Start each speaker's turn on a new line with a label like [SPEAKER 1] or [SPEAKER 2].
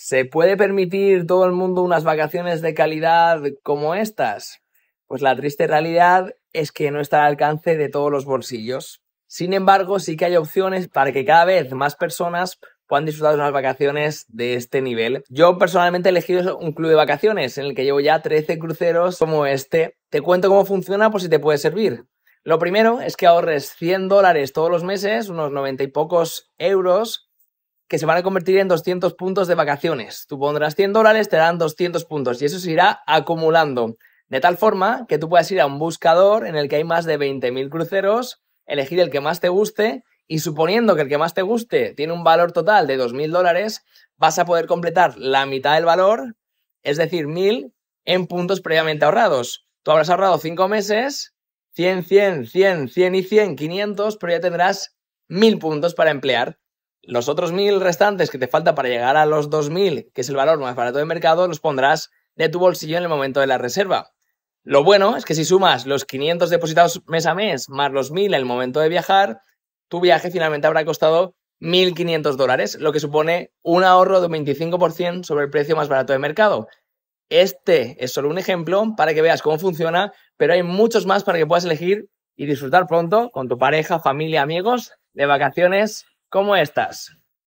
[SPEAKER 1] ¿Se puede permitir todo el mundo unas vacaciones de calidad como estas? Pues la triste realidad es que no está al alcance de todos los bolsillos. Sin embargo, sí que hay opciones para que cada vez más personas puedan disfrutar de unas vacaciones de este nivel. Yo personalmente he elegido un club de vacaciones en el que llevo ya 13 cruceros como este. Te cuento cómo funciona por si te puede servir. Lo primero es que ahorres 100 dólares todos los meses, unos 90 y pocos euros, que se van a convertir en 200 puntos de vacaciones. Tú pondrás 100 dólares, te darán 200 puntos y eso se irá acumulando. De tal forma que tú puedas ir a un buscador en el que hay más de 20.000 cruceros, elegir el que más te guste y suponiendo que el que más te guste tiene un valor total de 2.000 dólares, vas a poder completar la mitad del valor, es decir, 1.000 en puntos previamente ahorrados. Tú habrás ahorrado 5 meses, 100, 100, 100, 100 y 100, 500, pero ya tendrás 1.000 puntos para emplear. Los otros 1.000 restantes que te falta para llegar a los 2.000, que es el valor más barato de mercado, los pondrás de tu bolsillo en el momento de la reserva. Lo bueno es que si sumas los 500 depositados mes a mes más los 1.000 en el momento de viajar, tu viaje finalmente habrá costado 1.500 dólares, lo que supone un ahorro de un 25% sobre el precio más barato de mercado. Este es solo un ejemplo para que veas cómo funciona, pero hay muchos más para que puedas elegir y disfrutar pronto con tu pareja, familia, amigos, de vacaciones ¿Cómo estás?